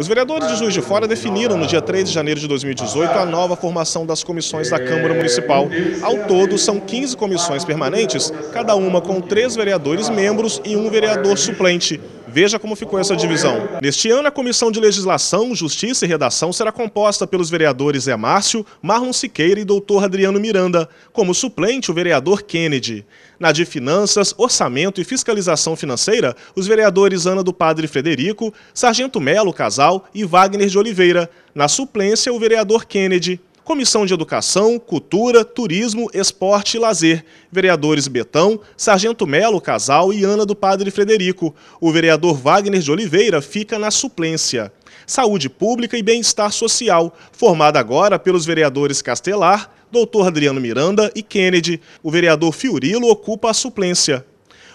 Os vereadores de Juiz de Fora definiram no dia 3 de janeiro de 2018 a nova formação das comissões da Câmara Municipal. Ao todo, são 15 comissões permanentes, cada uma com três vereadores membros e um vereador suplente. Veja como ficou essa divisão. Neste ano, a Comissão de Legislação, Justiça e Redação será composta pelos vereadores Zé Márcio, Marlon Siqueira e doutor Adriano Miranda, como suplente o vereador Kennedy. Na de Finanças, Orçamento e Fiscalização Financeira, os vereadores Ana do Padre Frederico, Sargento Melo Casal e Wagner de Oliveira. Na suplência, o vereador Kennedy. Comissão de Educação, Cultura, Turismo, Esporte e Lazer, vereadores Betão, Sargento Melo Casal e Ana do Padre Frederico. O vereador Wagner de Oliveira fica na suplência. Saúde Pública e Bem-Estar Social, formada agora pelos vereadores Castelar, Dr. Adriano Miranda e Kennedy. O vereador Fiorilo ocupa a suplência.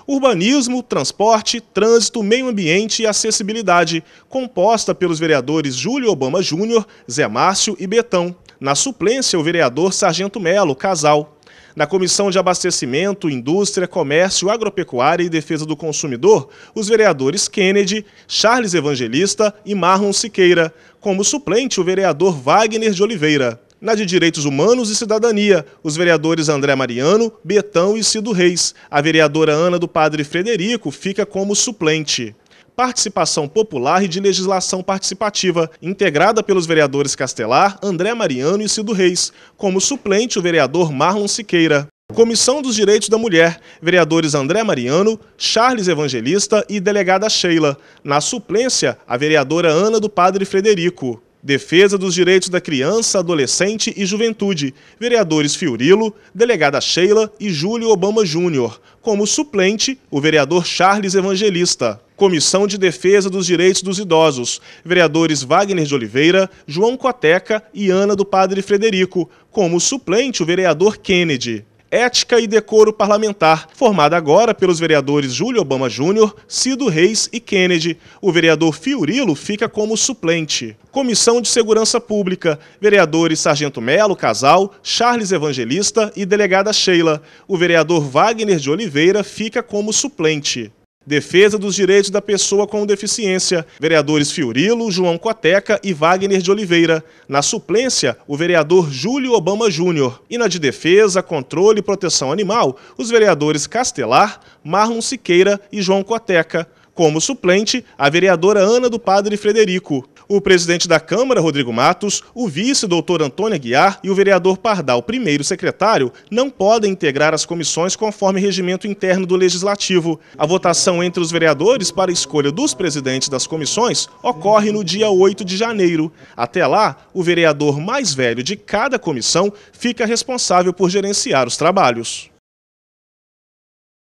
Urbanismo, Transporte, Trânsito, Meio Ambiente e Acessibilidade, composta pelos vereadores Júlio Obama Júnior, Zé Márcio e Betão. Na suplência, o vereador Sargento Melo, casal. Na Comissão de Abastecimento, Indústria, Comércio, Agropecuária e Defesa do Consumidor, os vereadores Kennedy, Charles Evangelista e Marlon Siqueira. Como suplente, o vereador Wagner de Oliveira. Na de Direitos Humanos e Cidadania, os vereadores André Mariano, Betão e Cido Reis. A vereadora Ana do Padre Frederico fica como suplente. Participação Popular e de Legislação Participativa, integrada pelos vereadores Castelar, André Mariano e Cido Reis. Como suplente, o vereador Marlon Siqueira. Comissão dos Direitos da Mulher, vereadores André Mariano, Charles Evangelista e delegada Sheila. Na suplência, a vereadora Ana do Padre Frederico. Defesa dos Direitos da Criança, Adolescente e Juventude, vereadores Fiorilo, delegada Sheila e Júlio Obama Júnior. Como suplente, o vereador Charles Evangelista. Comissão de Defesa dos Direitos dos Idosos, vereadores Wagner de Oliveira, João Coteca e Ana do Padre Frederico. Como suplente, o vereador Kennedy. Ética e Decoro Parlamentar, formada agora pelos vereadores Júlio Obama Júnior, Cido Reis e Kennedy. O vereador Fiorilo fica como suplente. Comissão de Segurança Pública, vereadores Sargento Melo Casal, Charles Evangelista e delegada Sheila. O vereador Wagner de Oliveira fica como suplente. Defesa dos Direitos da Pessoa com Deficiência, vereadores Fiorilo, João Coteca e Wagner de Oliveira. Na suplência, o vereador Júlio Obama Júnior. E na de Defesa, Controle e Proteção Animal, os vereadores Castelar, Marlon Siqueira e João Coteca. Como suplente, a vereadora Ana do Padre Frederico o presidente da Câmara, Rodrigo Matos, o vice, doutor Antônio Guiar e o vereador Pardal, primeiro secretário, não podem integrar as comissões conforme regimento interno do Legislativo. A votação entre os vereadores para a escolha dos presidentes das comissões ocorre no dia 8 de janeiro. Até lá, o vereador mais velho de cada comissão fica responsável por gerenciar os trabalhos.